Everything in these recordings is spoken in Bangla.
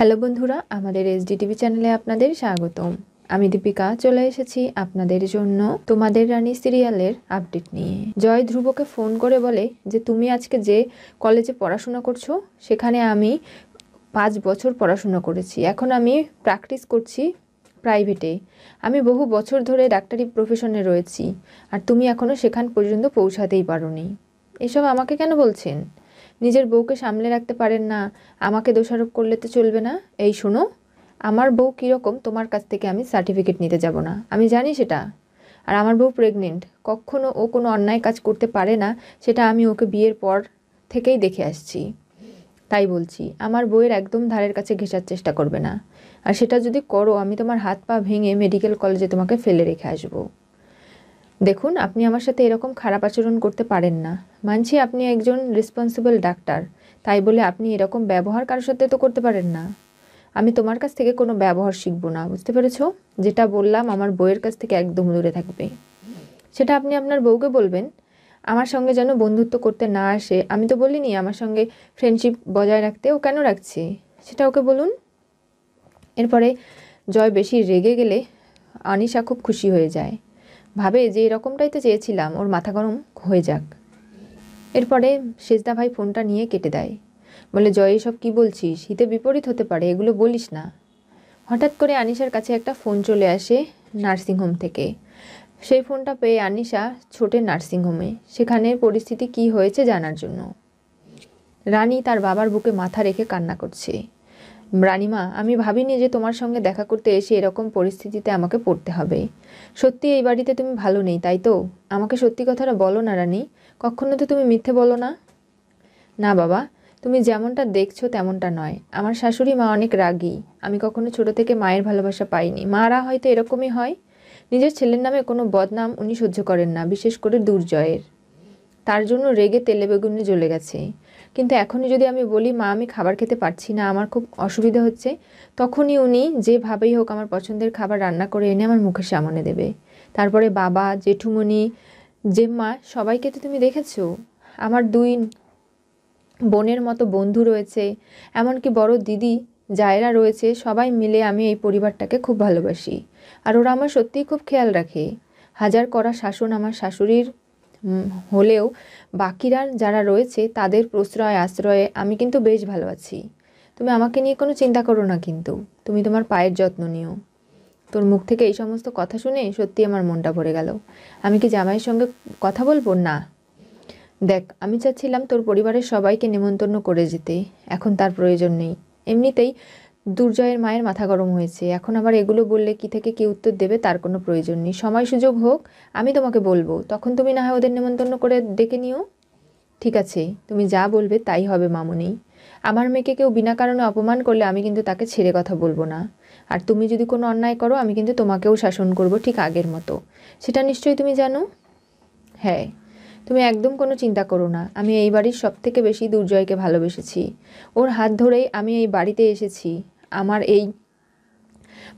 হ্যালো বন্ধুরা আমাদের টিভি চ্যানেলে আপনাদের স্বাগতম আমি দীপিকা চলে এসেছি আপনাদের জন্য তোমাদের রানী সিরিয়ালের আপডেট নিয়ে জয় ধ্রুবকে ফোন করে বলে যে তুমি আজকে যে কলেজে পড়াশোনা করছো সেখানে আমি পাঁচ বছর পড়াশোনা করেছি এখন আমি প্র্যাকটিস করছি প্রাইভেটে আমি বহু বছর ধরে ডাক্তারি প্রফেশনে রয়েছি আর তুমি এখনও সেখান পর্যন্ত পৌঁছাতেই পারো নি এসব আমাকে কেন বলছেন নিজের বউকে সামলে রাখতে পারেন না আমাকে দোষারোপ করলে তো চলবে না এই শোনো আমার বউ কীরকম তোমার কাছ থেকে আমি সার্টিফিকেট নিতে যাব না আমি জানি সেটা আর আমার বউ প্রেগনেন্ট কখনও ও কোনো অন্যায় কাজ করতে পারে না সেটা আমি ওকে বিয়ের পর থেকেই দেখে আসছি তাই বলছি আমার বইয়ের একদম ধারের কাছে ঘেঁষার চেষ্টা করবে না আর সেটা যদি করো আমি তোমার হাত পা ভেঙে মেডিকেল কলেজে তোমাকে ফেলে রেখে আসবো দেখুন আপনি আমার সাথে এরকম খারাপ আচরণ করতে পারেন না মানছি আপনি একজন রেসপন্সিবল ডাক্তার তাই বলে আপনি এরকম ব্যবহার কারোর সাথে তো করতে পারেন না আমি তোমার কাছ থেকে কোনো ব্যবহার শিখবো না বুঝতে পেরেছ যেটা বললাম আমার বউয়ের কাছ থেকে একদম দূরে থাকবে সেটা আপনি আপনার বউকে বলবেন আমার সঙ্গে যেন বন্ধুত্ব করতে না আসে আমি তো বলিনি আমার সঙ্গে ফ্রেন্ডশিপ বজায় রাখতে ও কেন রাখছে সেটা ওকে বলুন এরপরে জয় বেশি রেগে গেলে আনিশা খুব খুশি হয়ে যায় ভাবে যে এরকমটাই তো চেয়েছিলাম ওর মাথা গরম হয়ে যাক এরপরে সেজদা ভাই ফোনটা নিয়ে কেটে দেয় বলে জয় এসব কী বলছিস হিতে বিপরীত হতে পারে এগুলো বলিস না হঠাৎ করে আনিশার কাছে একটা ফোন চলে আসে নার্সিংহোম থেকে সেই ফোনটা পেয়ে আনিশা ছোটে নার্সিংহোমে সেখানের পরিস্থিতি কি হয়েছে জানার জন্য রানী তার বাবার বুকে মাথা রেখে কান্না করছে রানিমা আমি ভাবিনি যে তোমার সঙ্গে দেখা করতে এসে এরকম পরিস্থিতিতে আমাকে পড়তে হবে সত্যি এই বাড়িতে তুমি ভালো নেই তাই তো আমাকে সত্যি কথাটা বলো না রানী কখনো তো তুমি মিথ্যে বলো না না বাবা তুমি যেমনটা দেখছো তেমনটা নয় আমার শাশুড়ি মা অনেক রাগী আমি কখনো ছোট থেকে মায়ের ভালোবাসা পাইনি মারা হয়তো এরকমই হয় নিজের ছেলের নামে কোনো বদনাম উনি সহ্য করেন না বিশেষ করে দুর্জয়ের তার জন্য রেগে তেলে বেগুনে জ্বলে গেছে কিন্তু এখনই যদি আমি বলি মা আমি খাবার খেতে পারছি না আমার খুব অসুবিধা হচ্ছে তখনই উনি যেভাবেই হোক আমার পছন্দের খাবার রান্না করে এনে আমার মুখের সামনে দেবে তারপরে বাবা জেঠুমণি জেম্মা সবাইকে তো তুমি দেখেছ আমার দুই বোনের মতো বন্ধু রয়েছে এমনকি বড় দিদি জায়রা রয়েছে সবাই মিলে আমি এই পরিবারটাকে খুব ভালোবাসি আর ওরা আমার সত্যিই খুব খেয়াল রাখে হাজার করা শাসন আমার শাশুড়ির হলেও বাকিরা যারা রয়েছে তাদের প্রশ্রয় আশ্রয়ে আমি কিন্তু বেশ ভালো আছি তুমি আমাকে নিয়ে কোনো চিন্তা করো না কিন্তু তুমি তোমার পায়ের যত্ন নিও তোর মুখ থেকে এই সমস্ত কথা শুনে সত্যি আমার মনটা ভরে গেল আমি কি জামাইয়ের সঙ্গে কথা বলবো না দেখ আমি চাচ্ছিলাম তোর পরিবারের সবাইকে নেমন্তন্ন করে যেতে এখন তার প্রয়োজন নেই এমনিতেই দুর্জয়ের মায়ের মাথা গরম হয়েছে এখন আবার এগুলো বললে কি থেকে কি উত্তর দেবে তার কোনো প্রয়োজন নেই সময় সুযোগ হোক আমি তোমাকে বলবো তখন তুমি না হয় ওদের নেমন্তন্ন করে ডেকে নিও ঠিক আছে তুমি যা বলবে তাই হবে মামুনি আমার মেয়েকে কেউ বিনা কারণে অপমান করলে আমি কিন্তু তাকে ছেড়ে কথা বলবো না আর তুমি যদি কোনো অন্যায় করো আমি কিন্তু তোমাকেও শাসন করব ঠিক আগের মতো সেটা নিশ্চয়ই তুমি জানো হ্যাঁ তুমি একদম কোনো চিন্তা করো না আমি এই বাড়ির সবথেকে বেশি দুর্জয়কে ভালোবেসেছি ওর হাত ধরেই আমি এই বাড়িতে এসেছি আমার এই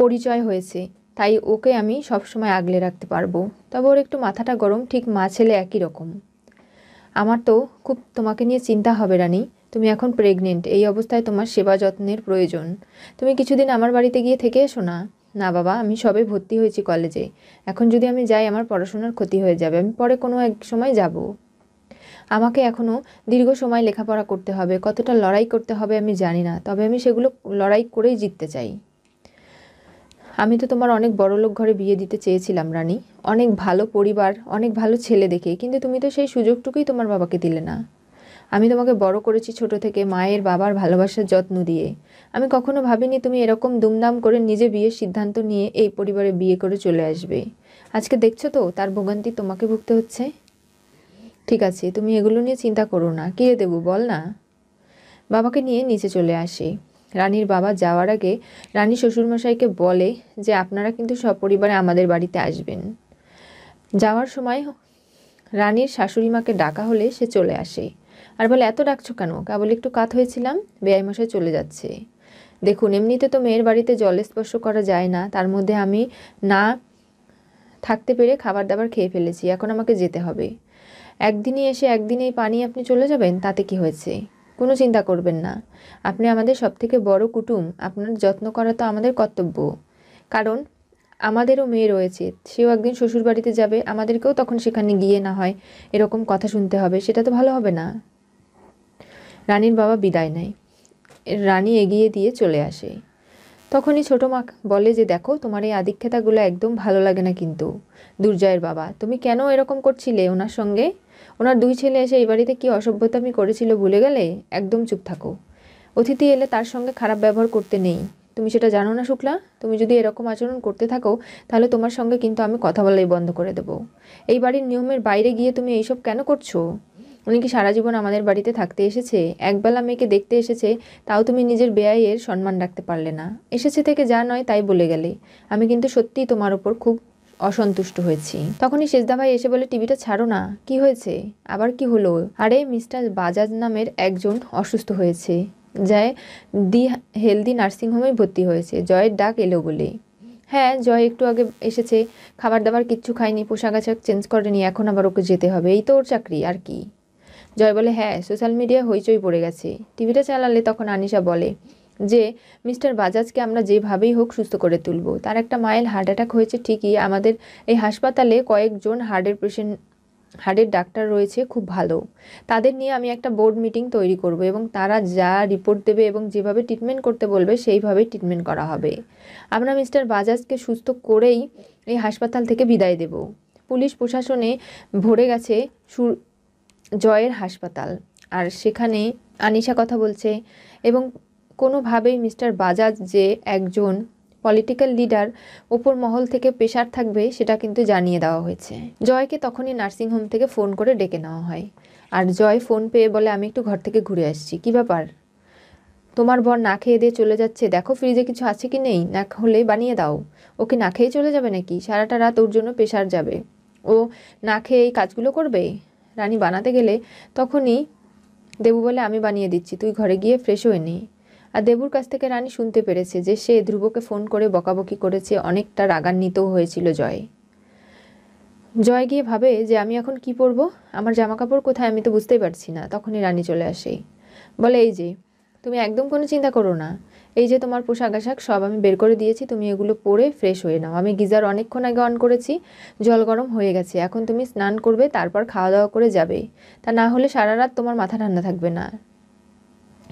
পরিচয় হয়েছে তাই ওকে আমি সবসময় আগলে রাখতে পারবো তবে ওর একটু মাথাটা গরম ঠিক মা ছেলে একই রকম আমার তো খুব তোমাকে নিয়ে চিন্তা হবে রানী তুমি এখন প্রেগনেন্ট এই অবস্থায় তোমার সেবা যত্নের প্রয়োজন তুমি কিছুদিন আমার বাড়িতে গিয়ে থেকে এসো না না বাবা আমি সবে ভর্তি হয়েছি কলেজে এখন যদি আমি যাই আমার পড়াশোনার ক্ষতি হয়ে যাবে আমি পরে কোনো এক সময় যাবো আমাকে এখনও দীর্ঘ সময় লেখাপড়া করতে হবে কতটা লড়াই করতে হবে আমি জানি না তবে আমি সেগুলো লড়াই করেই জিততে চাই আমি তো তোমার অনেক বড় লোক ঘরে বিয়ে দিতে চেয়েছিলাম রানী অনেক ভালো পরিবার অনেক ভালো ছেলে দেখে কিন্তু তুমি তো সেই সুযোগটুকুই তোমার বাবাকে দিলে না আমি তোমাকে বড় করেছি ছোট থেকে মায়ের বাবার ভালোবাসার যত্ন দিয়ে আমি কখনো ভাবিনি তুমি এরকম দুমদাম করে নিজে বিয়ের সিদ্ধান্ত নিয়ে এই পরিবারে বিয়ে করে চলে আসবে আজকে দেখছো তো তার ভোগান্তি তোমাকে ভুগতে হচ্ছে ঠিক আছে তুমি এগুলো নিয়ে চিন্তা করো না কে দেবো বল না বাবাকে নিয়ে নিচে চলে আসে রানীর বাবা যাওয়ার আগে রানী শ্বশুরমশাইকে বলে যে আপনারা কিন্তু সপরিবারে আমাদের বাড়িতে আসবেন যাওয়ার সময় রানীর শাশুড়িমাকে ডাকা হলে সে চলে আসে আর বলে এত ডাকছো কেন কেবল একটু কাত হয়েছিলাম বেয়াইমশাই চলে যাচ্ছে দেখুন এমনিতে তো মেয়ের বাড়িতে জল স্পর্শ করা যায় না তার মধ্যে আমি না থাকতে পেরে খাবার দাবার খেয়ে ফেলেছি এখন আমাকে যেতে হবে একদিনই এসে একদিনেই পানি আপনি চলে যাবেন তাতে কি হয়েছে কোনো চিন্তা করবেন না আপনি আমাদের সবথেকে বড় কুটুম আপনার যত্ন করা তো আমাদের কর্তব্য কারণ আমাদেরও মেয়ে রয়েছে সেও একদিন শ্বশুর বাড়িতে যাবে আমাদেরকেও তখন সেখানে গিয়ে না হয় এরকম কথা শুনতে হবে সেটা তো ভালো হবে না রানীর বাবা বিদায় নেয় রানী এগিয়ে দিয়ে চলে আসে তখনই ছোটো মা বলে যে দেখো তোমার এই আদিক্ষেতাগুলো একদম ভালো লাগে না কিন্তু দুর্জয়ের বাবা তুমি কেন এরকম করছিলে ওনার সঙ্গে ওনার দুই ছেলে এসে এই বাড়িতে কী অসভ্যতামি করেছিল ভুলে গেলে একদম চুপ থাকো অতিথি এলে তার সঙ্গে খারাপ ব্যবহার করতে নেই তুমি সেটা জানো না শুক্লা তুমি যদি এরকম আচরণ করতে থাকো তাহলে তোমার সঙ্গে কিন্তু আমি কথা বলাই বন্ধ করে দেবো এই বাড়ির নিয়মের বাইরে গিয়ে তুমি এইসব কেন করছো উনি কি সারা জীবন আমাদের বাড়িতে থাকতে এসেছে একবেলা মেয়েকে দেখতে এসেছে তাও তুমি নিজের বেআইয়ের সম্মান রাখতে পারলে না এসেছে থেকে যা নয় তাই বলে গেলে আমি কিন্তু সত্যিই তোমার ওপর খুব অসন্তুষ্ট হয়েছি তখনই শেষদা ভাই এসে বলে টিভিটা ছাড়ো না কি হয়েছে আবার কি হলো আরে মিস্টার বাজাজ নামের একজন অসুস্থ হয়েছে জয় দি হেলদি নার্সিংহোমে ভর্তি হয়েছে জয়ের ডাক এলো বলে হ্যাঁ জয় একটু আগে এসেছে খাবার দাবার কিচ্ছু খায়নি পোশাক আশাক চেঞ্জ করেনি এখন আবার ওকে যেতে হবে এই তো ওর চাকরি আর কি জয় বলে হ্যাঁ সোশ্যাল মিডিয়া হইচই পড়ে গেছে টিভিটা চালালে তখন আনিশা বলে যে মিস্টার বাজাজকে আমরা যেভাবেই হোক সুস্থ করে তুলব তার একটা মায়ের হার্ট অ্যাটাক হয়েছে ঠিকই আমাদের এই হাসপাতালে কয়েকজন হার্টের পেশেন্ট হার্টের ডাক্তার রয়েছে খুব ভালো তাদের নিয়ে আমি একটা বোর্ড মিটিং তৈরি করব এবং তারা যা রিপোর্ট দেবে এবং যেভাবে ট্রিটমেন্ট করতে বলবে সেইভাবে ট্রিটমেন্ট করা হবে আমরা মিস্টার বাজাজকে সুস্থ করেই এই হাসপাতাল থেকে বিদায় দেব পুলিশ প্রশাসনে ভরে গেছে জয়ের হাসপাতাল আর সেখানে আনিশা কথা বলছে এবং কোনোভাবেই মিস্টার বাজাজ যে একজন পলিটিক্যাল লিডার ওপর মহল থেকে প্রেশার থাকবে সেটা কিন্তু জানিয়ে দেওয়া হয়েছে জয়কে তখনই নার্সিংহোম থেকে ফোন করে ডেকে নেওয়া হয় আর জয় ফোন পেয়ে বলে আমি একটু ঘর থেকে ঘুরে আসছি কী ব্যাপার তোমার বর না খেয়ে দিয়ে চলে যাচ্ছে দেখো ফ্রিজে কিছু আছে কি নেই না হলে বানিয়ে দাও ওকে না খেয়ে চলে যাবে নাকি সারাটা রাত ওর জন্য পেশার যাবে ও না খেয়ে এই কাজগুলো করবে রানী বানাতে গেলে তখনই দেবু বলে আমি বানিয়ে দিচ্ছি তুই ঘরে গিয়ে ফ্রেশ হয়ে নে আর দেবুর কাছ থেকে রানী শুনতে পেরেছে যে সে ধ্রুবকে ফোন করে বকাবকি করেছে অনেকটা রাগান্বিত হয়েছিল জয় জয় গিয়ে ভাবে যে আমি এখন কি পরবো আমার জামাকাপড় কোথায় আমি তো বুঝতেই পারছি না তখনই রানী চলে আসে বলে এই যে তুমি একদম কোনো চিন্তা করো না এই যে তোমার পোশাক আশাক সব আমি বের করে দিয়েছি তুমি এগুলো পরে ফ্রেশ হয়ে নাও আমি গিজার অনেকক্ষণ আগে অন করেছি জল গরম হয়ে গেছে এখন তুমি স্নান করবে তারপর খাওয়া দাওয়া করে যাবে তা না হলে সারা রাত তোমার মাথা ঠান্ডা থাকবে না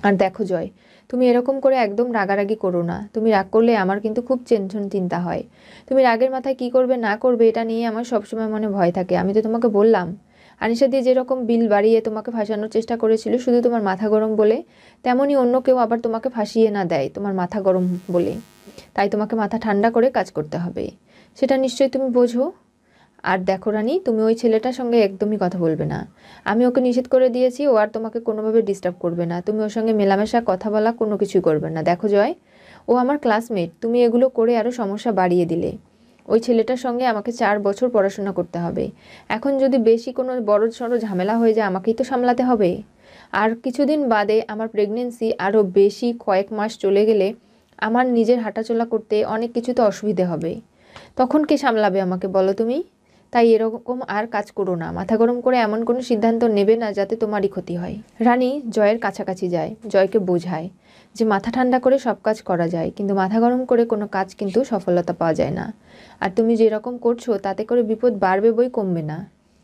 আর দেখো জয় তুমি এরকম করে একদম রাগারাগি করো না তুমি রাগ করলে আমার কিন্তু খুব টেনশন চিন্তা হয় তুমি রাগের মাথায় কি করবে না করবে এটা নিয়ে আমার সবসময় মনে ভয় থাকে আমি তো তোমাকে বললাম আনিসা দিয়ে যেরকম বিল বাড়িয়ে তোমাকে ফাঁসানোর চেষ্টা করেছিল শুধু তোমার মাথা গরম বলে তেমনই অন্য কেউ আবার তোমাকে ফাঁসিয়ে না দেয় তোমার মাথা গরম বলে তাই তোমাকে মাথা ঠান্ডা করে কাজ করতে হবে সেটা নিশ্চয়ই তুমি বোঝো আর দেখো রানি তুমি ওই ছেলেটার সঙ্গে একদমই কথা বলবে না আমি ওকে নিষেধ করে দিয়েছি ও আর তোমাকে কোনোভাবে ডিস্টার্ব করবে না তুমি ওর সঙ্গে মেলামেশা কথা বলা কোনো কিছুই করবে না দেখো জয় ও আমার ক্লাসমেট তুমি এগুলো করে আরও সমস্যা বাড়িয়ে দিলে ওই ছেলেটার সঙ্গে আমাকে চার বছর পড়াশোনা করতে হবে এখন যদি বেশি কোনো বড় সড়ো ঝামেলা হয়ে যায় আমাকেই তো সামলাতে হবে আর কিছুদিন বাদে আমার প্রেগনেন্সি আরও বেশি কয়েক মাস চলে গেলে আমার নিজের হাঁটাচলা করতে অনেক কিছুতে অসুবিধে হবে তখন কে সামলাবে আমাকে বলো তুমি তাই এরকম আর কাজ করো না মাথা গরম করে এমন কোনো সিদ্ধান্ত নেবে না যাতে তোমারই ক্ষতি হয় রানী জয়ের কাছাকাছি যায় জয়কে বোঝায় যে মাথা ঠান্ডা করে সব কাজ করা যায় কিন্তু মাথা গরম করে কোনো কাজ কিন্তু সফলতা পাওয়া যায় না আর তুমি যেরকম করছো তাতে করে বিপদ বাড়বে বই কমবে না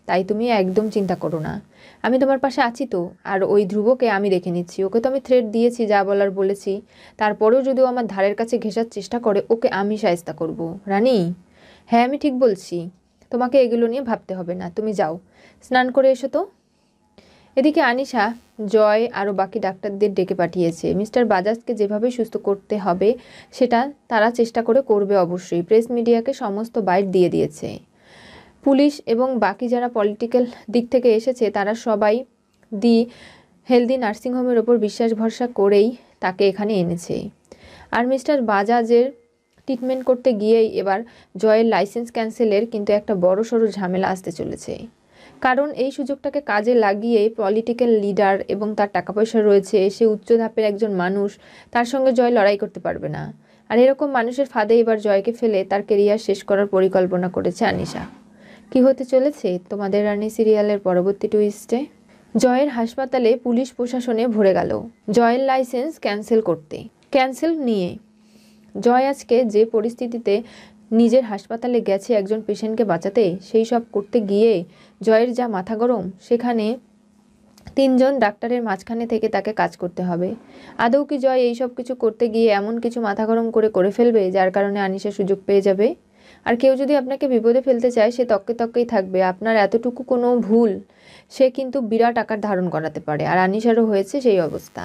তাই তুমি একদম চিন্তা করো না আমি তোমার পাশে আছি তো আর ওই ধ্রুবকে আমি দেখে নিচ্ছি ওকে তো আমি থ্রেট দিয়েছি যা বলার বলেছি তারপরেও যদি ও আমার ধারের কাছে ঘেঁষার চেষ্টা করে ওকে আমি সায়স্তা করব রানী হ্যাঁ আমি ঠিক বলছি তোমাকে এগুলো নিয়ে ভাবতে হবে না তুমি যাও স্নান করে এসো তো এদিকে আনিশা জয় আরও বাকি ডাক্তারদের ডেকে পাঠিয়েছে মিস্টার বাজাজকে যেভাবে সুস্থ করতে হবে সেটা তারা চেষ্টা করে করবে অবশ্যই প্রেস মিডিয়াকে সমস্ত বাইট দিয়ে দিয়েছে পুলিশ এবং বাকি যারা পলিটিক্যাল দিক থেকে এসেছে তারা সবাই দি হেলদি নার্সিংহোমের ওপর বিশ্বাস ভরসা করেই তাকে এখানে এনেছে আর মিস্টার বাজাজের ট্রিটমেন্ট করতে গিয়েই এবার জয়ের লাইসেন্স ক্যান্সেলের কিন্তু একটা বড় সড়ো ঝামেলা আসতে চলেছে কারণ এই সুযোগটাকে কাজে লাগিয়ে পলিটিক্যাল লিডার এবং তার টাকা পয়সা রয়েছে সে উচ্চ ধাপের একজন মানুষ তার সঙ্গে জয় লড়াই করতে পারবে না আর এরকম মানুষের ফাঁদে এবার জয়কে ফেলে তার কেরিয়ার শেষ করার পরিকল্পনা করেছে আনিশা কি হতে চলেছে তোমাদের রানী সিরিয়ালের পরবর্তী টুইস্টে জয়ের হাসপাতালে পুলিশ প্রশাসনে ভরে গেল জয়ের লাইসেন্স ক্যান্সেল করতে ক্যান্সেল নিয়ে জয় আজকে যে পরিস্থিতিতে নিজের হাসপাতালে গেছে একজন পেশেন্টকে বাঁচাতে সেই সব করতে গিয়ে জয়ের যা মাথা গরম সেখানে তিনজন ডাক্তারের মাঝখানে থেকে তাকে কাজ করতে হবে আদৌ কি জয় এই সব কিছু করতে গিয়ে এমন কিছু মাথা গরম করে করে ফেলবে যার কারণে আনিসা সুযোগ পেয়ে যাবে আর কেউ যদি আপনাকে বিপদে ফেলতে চায় সে তককে তককেই থাকবে আপনার এতটুকু কোনো ভুল সে কিন্তু বিরাট আকার ধারণ করাতে পারে আর আনিশারও হয়েছে সেই অবস্থা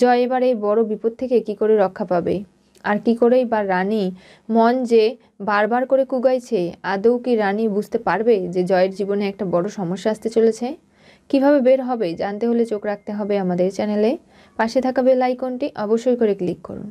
জয় এবার এই বড় বিপদ থেকে কি করে রক্ষা পাবে আর কি করেই বা রানী মন যে বারবার করে কুগাইছে আদৌ কি রানী বুঝতে পারবে যে জয়ের জীবনে একটা বড় সমস্যা আসতে চলেছে কিভাবে বের হবে জানতে হলে চোখ রাখতে হবে আমাদের চ্যানেলে পাশে থাকা বেল আইকনটি অবশ্যই করে ক্লিক করুন